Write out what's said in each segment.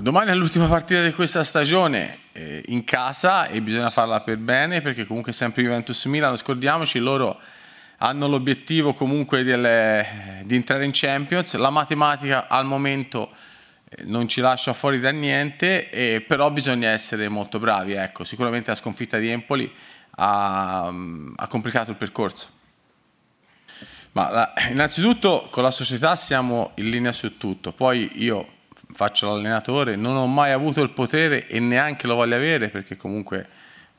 Domani è l'ultima partita di questa stagione eh, in casa e bisogna farla per bene perché comunque sempre Juventus Milano scordiamoci, loro hanno l'obiettivo comunque delle, eh, di entrare in Champions, la matematica al momento eh, non ci lascia fuori da niente, eh, però bisogna essere molto bravi. Ecco, sicuramente la sconfitta di Empoli ha, mm, ha complicato il percorso. Ma la, innanzitutto con la società siamo in linea su tutto, poi io faccio l'allenatore, non ho mai avuto il potere e neanche lo voglio avere perché comunque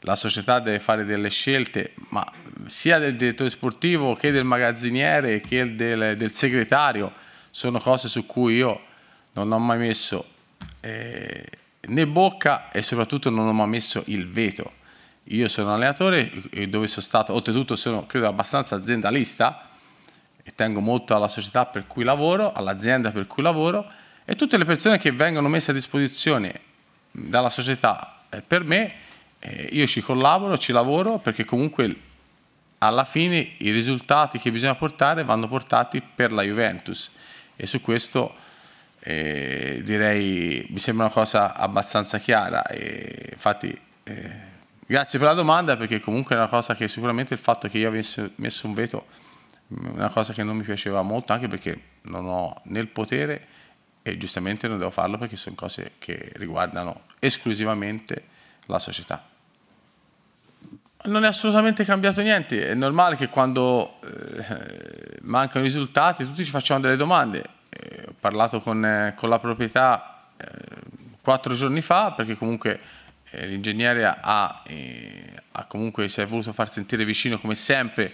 la società deve fare delle scelte, ma sia del direttore sportivo che del magazziniere che del, del segretario sono cose su cui io non ho mai messo eh, né bocca e soprattutto non ho mai messo il veto. Io sono allenatore eh, dove sono stato, oltretutto sono credo abbastanza aziendalista e tengo molto alla società per cui lavoro, all'azienda per cui lavoro e tutte le persone che vengono messe a disposizione dalla società eh, per me, eh, io ci collaboro, ci lavoro perché comunque alla fine i risultati che bisogna portare vanno portati per la Juventus e su questo eh, direi mi sembra una cosa abbastanza chiara e infatti eh, grazie per la domanda perché comunque è una cosa che sicuramente il fatto che io avessi messo un veto mm, è una cosa che non mi piaceva molto anche perché non ho né il potere e giustamente non devo farlo perché sono cose che riguardano esclusivamente la società. Non è assolutamente cambiato niente, è normale che quando eh, mancano i risultati tutti ci facciamo delle domande. Eh, ho parlato con, eh, con la proprietà eh, quattro giorni fa perché comunque eh, l'ingegnere ha, eh, ha comunque si è voluto far sentire vicino come sempre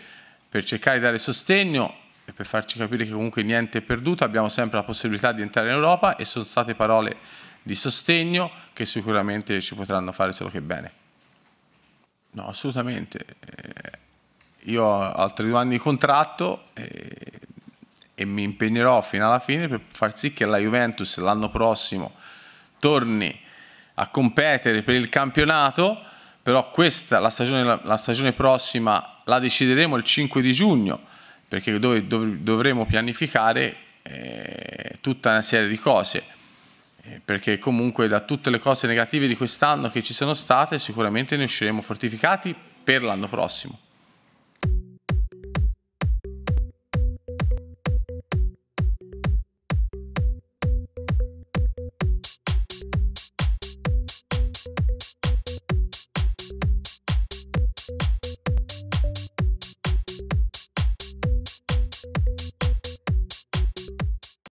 per cercare di dare sostegno per farci capire che comunque niente è perduto, abbiamo sempre la possibilità di entrare in Europa e sono state parole di sostegno che sicuramente ci potranno fare solo che bene. No, assolutamente. Eh, io ho altri due anni di contratto e, eh, e mi impegnerò fino alla fine per far sì che la Juventus l'anno prossimo torni a competere per il campionato, però questa, la stagione, la, la stagione prossima, la decideremo il 5 di giugno perché dove, dov dovremo pianificare eh, tutta una serie di cose, eh, perché comunque da tutte le cose negative di quest'anno che ci sono state sicuramente ne usciremo fortificati per l'anno prossimo.